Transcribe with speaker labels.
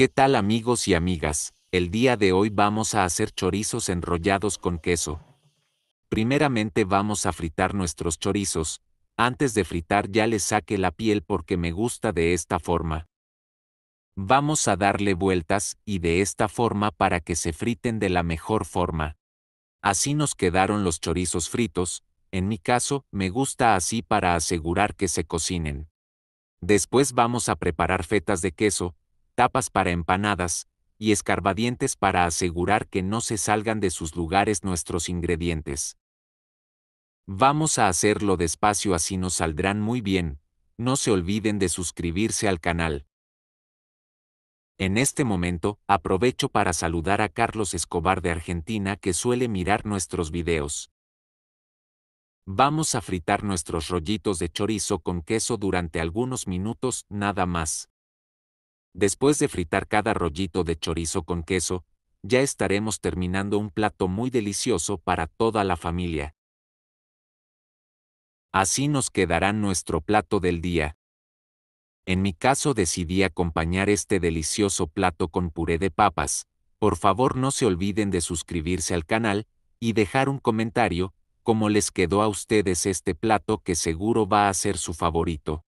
Speaker 1: ¿Qué tal amigos y amigas? El día de hoy vamos a hacer chorizos enrollados con queso. Primeramente vamos a fritar nuestros chorizos, antes de fritar ya les saque la piel porque me gusta de esta forma. Vamos a darle vueltas y de esta forma para que se friten de la mejor forma. Así nos quedaron los chorizos fritos, en mi caso me gusta así para asegurar que se cocinen. Después vamos a preparar fetas de queso, tapas para empanadas, y escarbadientes para asegurar que no se salgan de sus lugares nuestros ingredientes. Vamos a hacerlo despacio así nos saldrán muy bien, no se olviden de suscribirse al canal. En este momento, aprovecho para saludar a Carlos Escobar de Argentina que suele mirar nuestros videos. Vamos a fritar nuestros rollitos de chorizo con queso durante algunos minutos, nada más. Después de fritar cada rollito de chorizo con queso, ya estaremos terminando un plato muy delicioso para toda la familia. Así nos quedará nuestro plato del día. En mi caso decidí acompañar este delicioso plato con puré de papas. Por favor no se olviden de suscribirse al canal y dejar un comentario, cómo les quedó a ustedes este plato que seguro va a ser su favorito.